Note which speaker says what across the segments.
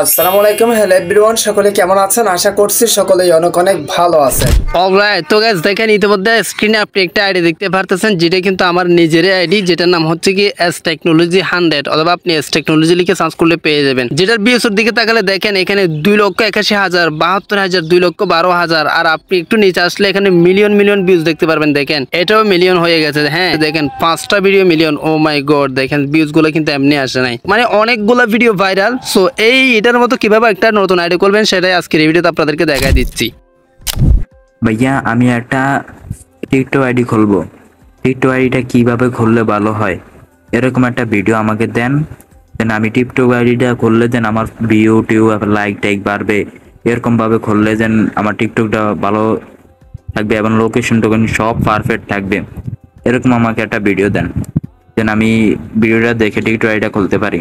Speaker 1: আসসালামু আলাইকুম hello everyone সকলে কেমন আছেন আশা করছি সকলেই অনেক অনেক ভালো আছেন অলরাইট তো गाइस দেখেন ইতিমধ্যে স্ক্রিনে আপনি একটা আইডি দেখতে পারতেছেন যেটা কিন্তু আমার নিজেরই আইডি যেটার নাম হচ্ছে কি এস টেকনোলজি হান্ড্রেড অথবা আপনি এস টেকনোলজি লিখে সার্চ করলে পেয়ে যাবেন যেটার বিএসওর দিকে তাকালে দেখেন এখানে দুই লক্ষ একাশি হাজার বাহাত্তর হাজার দুই লক্ষ বারো হাজার আর আপনি একটু নিচে আসলে এখানে মিলিয়ন মিলিয়ন ভিউজ দেখতে পারবেন দেখেন এটাও মিলিয়ন হয়ে গেছে হ্যাঁ দেখেন পাঁচটা video million oh my god দেখেন ভিউজগুলো কিন্তু এমনি আসে নাই মানে অনেকগুলো ভিডিও ভাইরাল সো এই এটার মতো কিভাবে একটা নতুন আইডি করবেন সেটাই আজকের এই ভিডিওতে আপনাদেরকে দেখাই দিচ্ছি ভাইয়া আমি একটা টিকটক আইডি খুলবো টিকটক আইডিটা কিভাবে খুললে ভালো হয় এরকম একটা ভিডিও আমাকে দেন দেন আমি টিকটক আইডিটা খুললে দেন আমার ভিউ টিউ লাইক টাইক বাড়বে এরকমভাবে খুললে দেন আমার টিকটকটা ভালো থাকবে এবং লোকেশন টোকেন সব পারফেক্ট থাকবে এরকম আমাকে একটা ভিডিও দেন দেন আমি ভিডিওটা দেখে টিকটক আইডিটা খুলতে পারি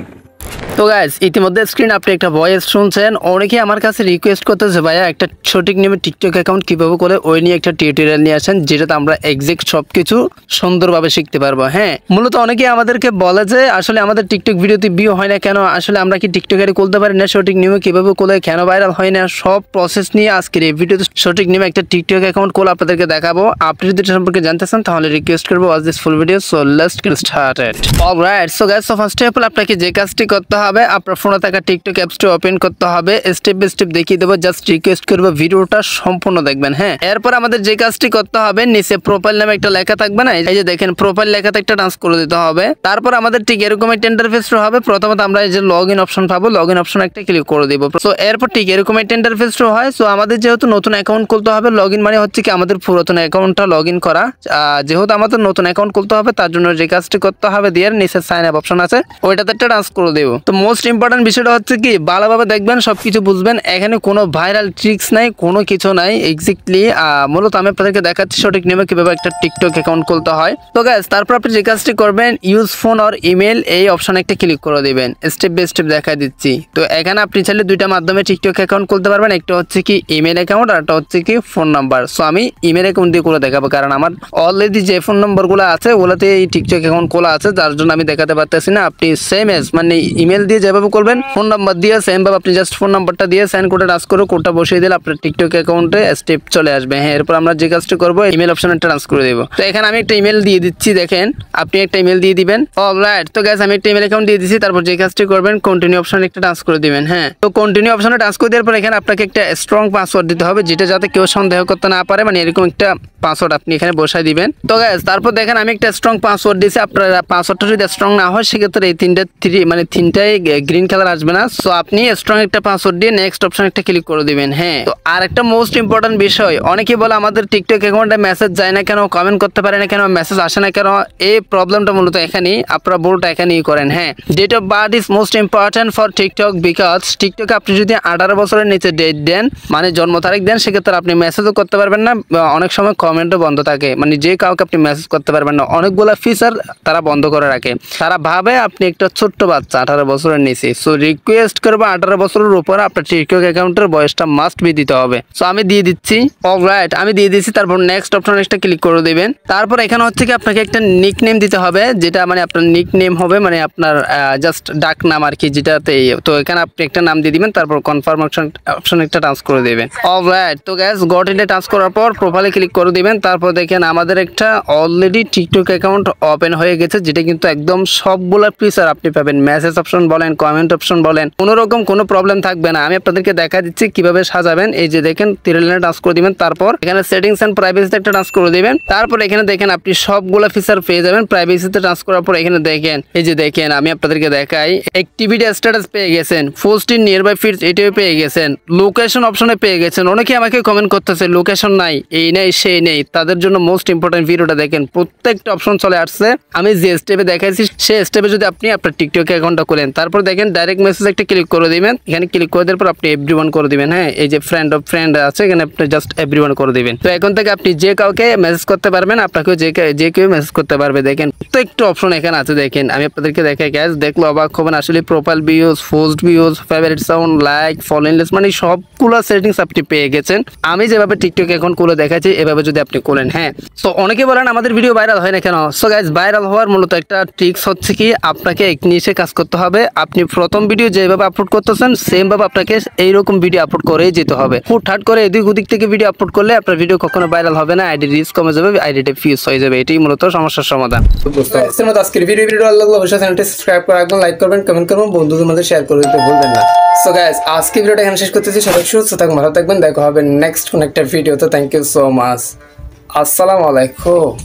Speaker 1: তো গাইজ ইতিমধ্যে স্ক্রিন আপনি একটা ভয়েস শুনছেন অনেকে আমার কাছে রিকোয়েস্ট করতেছে ভাইয়া একটা সঠিক নিয়মে টিকটক অ্যাকাউন্ট কীভাবে করে ওই নিয়ে একটা টিউটোরিয়াল নিয়ে আসেন যেটাতে আমরা এক্সাক্ট সব কিছু সুন্দরভাবে শিখতে পারবো হ্যাঁ মূলত অনেকে আমাদেরকে বলে যে আসলে আমাদের টিকটক ভিডিওতে বিয়ে হয় না কেন আসলে আমরা কি টিকটকের করতে পারি না সঠিক নিয়মে কীভাবে করলে কেন ভাইরাল হয় না সব প্রসেস নিয়ে আজকের এই ভিডিওতে সঠিক নিয়মে একটা টিকটক অ্যাকাউন্ট খোলা আপনাদেরকে দেখাবো আপনি যদি সম্পর্কে জানতে চান তাহলে রিকোয়েস্ট করবো was this full video so last started alright so guys so first of all আপনাকে যে কাজটি করতে হবে হবে আপনার ফোনে থাকা টিকটক অ্যাপসটি ওপেন করতে হবে স্টেপ বাই স্টেপ দেখিয়ে দেবো জাস্ট রিকোয়েস্ট করবো ভিডিওটা সম্পূর্ণ দেখবেন হ্যাঁ এরপর আমাদের যে কাজটি করতে হবে নিচে প্রোফাইল নামে একটা লেখা থাকবে না এই যে দেখেন প্রোফাইল লেখাতে একটা ডান্স করে দিতে হবে তারপর আমাদের ঠিক এরকম একটা ইন্টারফেস হবে প্রথমত আমরা এই যে লগ ইন অপশন পাবো লগ ইন অপশন একটা ক্লিক করে দিব সো এরপর ঠিক এরকম একটা ইন্টারফেস হয় সো আমাদের যেহেতু নতুন অ্যাকাউন্ট খুলতে হবে লগ ইন মানে হচ্ছে কি আমাদের পুরাতন অ্যাকাউন্টটা লগ ইন করা যেহেতু আমাদের নতুন অ্যাকাউন্ট খুলতে হবে তার জন্য যে কাজটি করতে হবে দিয়ে নিচে সাইন আপ অপশন আছে ওইটাতে একটা ডান্স করে দেবো তো মোস্ট ইম্পর্ট্যান্ট বিষয়টা হচ্ছে কি ভালোভাবে দেখবেন সব কিছু বুঝবেন এখানে কোনো ভাইরাল ট্রিক্স নাই কোনো কিছু নাই এক্স্যাক্টলি মূলত আমি আপনাদেরকে দেখাচ্ছি সঠিক নিয়মে কীভাবে একটা টিকটক অ্যাকাউন্ট খুলতে হয় তো গ্যাস তারপর আপনি যে কাজটি করবেন ইউজ ফোন আর ইমেল এই অপশানে একটা ক্লিক করে দেবেন স্টেপ বাই স্টেপ দেখা দিচ্ছি তো এখানে আপনি চাইলে দুইটা মাধ্যমে টিকটক অ্যাকাউন্ট খুলতে পারবেন একটা হচ্ছে কি ইমেল অ্যাকাউন্ট আর একটা হচ্ছে কি ফোন নাম্বার সো আমি ইমেল অ্যাকাউন্ট দিয়ে করে দেখাবো কারণ আমার অলরেডি যে ফোন নম্বরগুলো আছে ওগুলোতে এই টিকটক অ্যাকাউন্ট খোলা আছে যার জন্য আমি দেখাতে পারতেছি না আপনি সেম এস মানে ইমেল দিয়ে যেভাবে করবেন ফোন নাম্বার দিয়ে সেমভাবে আপনি জাস্ট ফোন নাম্বারটা দিয়ে সাইন কোডে টাচ করে কোডটা বসিয়ে দিলে আপনার টিকটক অ্যাকাউন্টে স্টেপ চলে আসবে হ্যাঁ এরপর আমরা যে কাজটা করবো ইমেল অপশনে ট্রান্স করে দেবো তো এখানে আমি একটা ইমেল দিয়ে দিচ্ছি দেখেন আপনি একটা ইমেল দিয়ে দিবেন অলরাইট তো গ্যাস আমি একটা ইমেল অ্যাকাউন্ট দিয়ে দিচ্ছি তারপর যে কাজটি করবেন কন্টিনিউ অপশনে একটা ট্রান্স করে দিবেন হ্যাঁ তো কন্টিনিউ অপশনে ট্রান্স করে দেওয়ার পর এখানে আপনাকে একটা স্ট্রং পাসওয়ার্ড দিতে হবে যেটা যাতে কেউ সন্দেহ করতে না পারে মানে এরকম একটা পাসওয়ার্ড আপনি এখানে বসায় দিবেন তো গ্যাস তারপর দেখেন আমি একটা স্ট্রং পাসওয়ার্ড দিয়েছি আপনারা পাসওয়ার্ডটা যদি স্ট্রং না হয় সেক্ষেত্রে এই তিনটা থ্রি মানে তিনটাই গ্রিন কালার আসবে না সো আপনি স্ট্রং একটা পাসওয়ার্ড দিয়ে নেক্সট অপশন একটা ক্লিক করে দিবেন হ্যাঁ তো আর একটা মোস্ট ইম্পর্টেন্ট বিষয় অনেকে বলে আমাদের টিকটক অ্যাকাউন্টে মেসেজ যায় না কেন কমেন্ট করতে পারে না কেন মেসেজ আসে না কেন এই প্রবলেমটা মূলত এখানেই আপনারা ভুলটা এখানেই করেন হ্যাঁ date of birth is most important for TikTok because টিকটকে আপনি যদি আঠারো বছরের নিচে ডেট দেন মানে জন্ম তারিখ দেন সেক্ষেত্রে আপনি মেসেজও করতে পারবেন না অনেক সময় কমেন্টও বন্ধ থাকে মানে যে কাউকে আপনি মেসেজ করতে পারবেন না অনেকগুলো ফিচার তারা বন্ধ করে রাখে তারা ভাবে আপনি একটা ছোট্ট বাচ্চা আঠারো বছর বছরের নিচে সো রিকোয়েস্ট করবো আঠারো বছরের উপর আপনার টিকটক অ্যাকাউন্টের বয়সটা মাস্ট বি দিতে হবে সো আমি দিয়ে দিচ্ছি অল রাইট আমি দিয়ে দিচ্ছি তারপর নেক্সট অপশন একটা ক্লিক করে দেবেন তারপর এখানে হচ্ছে কি আপনাকে একটা নিক নেম দিতে হবে যেটা মানে আপনার নিক নেম হবে মানে আপনার জাস্ট ডাক নাম আর কি যেটাতে তো এখানে আপনি একটা নাম দিয়ে দিবেন তারপর কনফার্ম অপশন অপশন একটা ট্রান্স করে দেবেন অল রাইট তো গ্যাস গট ইন্ডে ট্রান্স করার পর প্রোফাইলে ক্লিক করে দেবেন তারপর দেখেন আমাদের একটা অলরেডি টিকটক অ্যাকাউন্ট ওপেন হয়ে গেছে যেটা কিন্তু একদম সবগুলো ফিচার আপনি পাবেন মেসেজ অপশন বলেন কমেন্ট অপশন বলেন কোনো রকম কোনো প্রবলেম থাকবে না আমি আপনাদেরকে দেখা দিচ্ছি কিভাবে সাজাবেন এই যে দেখেন তিরোলাইনে ডান্স করে দিবেন তারপর এখানে সেটিংস অ্যান্ড প্রাইভেসিতে একটা ডান্স করে দিবেন তারপর এখানে দেখেন আপনি সবগুলো ফিচার পেয়ে যাবেন প্রাইভেসিতে ডান্স করার পর এখানে দেখেন এই যে দেখেন আমি আপনাদেরকে দেখাই অ্যাক্টিভিটি স্ট্যাটাস পেয়ে গেছেন post in nearby feeds এটিও পেয়ে গেছেন লোকেশন অপশনে পেয়ে গেছেন অনেকে আমাকে কমেন্ট করতেছে লোকেশন নাই এই নেই সেই নেই তাদের জন্য মোস্ট ইম্পর্টেন্ট ভিডিওটা দেখেন প্রত্যেকটা অপশন চলে আসছে আমি যে স্টেপে দেখাইছি সেই স্টেপে যদি আপনি আপনার টিকটক অ্যাকাউন্টটা করেন তারপর দেখেন ডাইরেক্ট মেসেজ একটা ক্লিক করে দিবেন এখানে ক্লিক করে দেওয়ার পর আপনি এভরি করে দিবেন হ্যাঁ এই যে ফ্রেন্ড অফ ফ্রেন্ড আছে এখানে আপনি জাস্ট এভরি করে দিবেন তো এখন থেকে আপনি যে কাউকে মেসেজ করতে পারবেন আপনাকেও যে যে কেউ মেসেজ করতে পারবে দেখেন তো একটু অপশন এখানে আছে দেখেন আমি আপনাদেরকে দেখাই গ্যাস দেখলো অবাক হবেন আসলে profile views post views favourite sound like list মানে সবগুলো সেটিংস আপনি পেয়ে গেছেন আমি যেভাবে টিকটক এখন খুলে দেখাচ্ছি এভাবে যদি আপনি করেন হ্যাঁ তো অনেকে বলেন আমাদের ভিডিও ভাইরাল হয় না কেন সো গ্যাস ভাইরাল হওয়ার মূলত একটা ট্রিক্স হচ্ছে কি আপনাকে এক নিয়ে কাজ করতে হবে আপনি প্রথম ভিডিও যেভাবে আপলোড করতেছেন সেমভাবে আপনাকে এইরকম ভিডিও আপলোড করেই যেতে হবে ঠাট করে এদিক ওদিক থেকে ভিডিও আপলোড করলে আপনার ভিডিও কখনো ভাইরাল হবে না আইডি রিস্ক কমে যাবে আইডিটা ফিউজ হয়ে যাবে এটাই মূলত সমস্যার সমাধান আজকের ভিডিও ভিডিও ভালো লাগলো অবশ্যই চ্যানেলটি সাবস্ক্রাইব করে রাখবেন লাইক করবেন কমেন্ট করবেন বন্ধুদের মধ্যে শেয়ার করে দিতে ভুলবেন না সো গাইজ আজকে ভিডিওটা এখানে শেষ করতেছি সবাই সুস্থ থাকবেন ভালো থাকবেন দেখা হবে নেক্সট কোনো একটা ভিডিও তো থ্যাংক ইউ সো মাচ আসসালামু আলাইকুম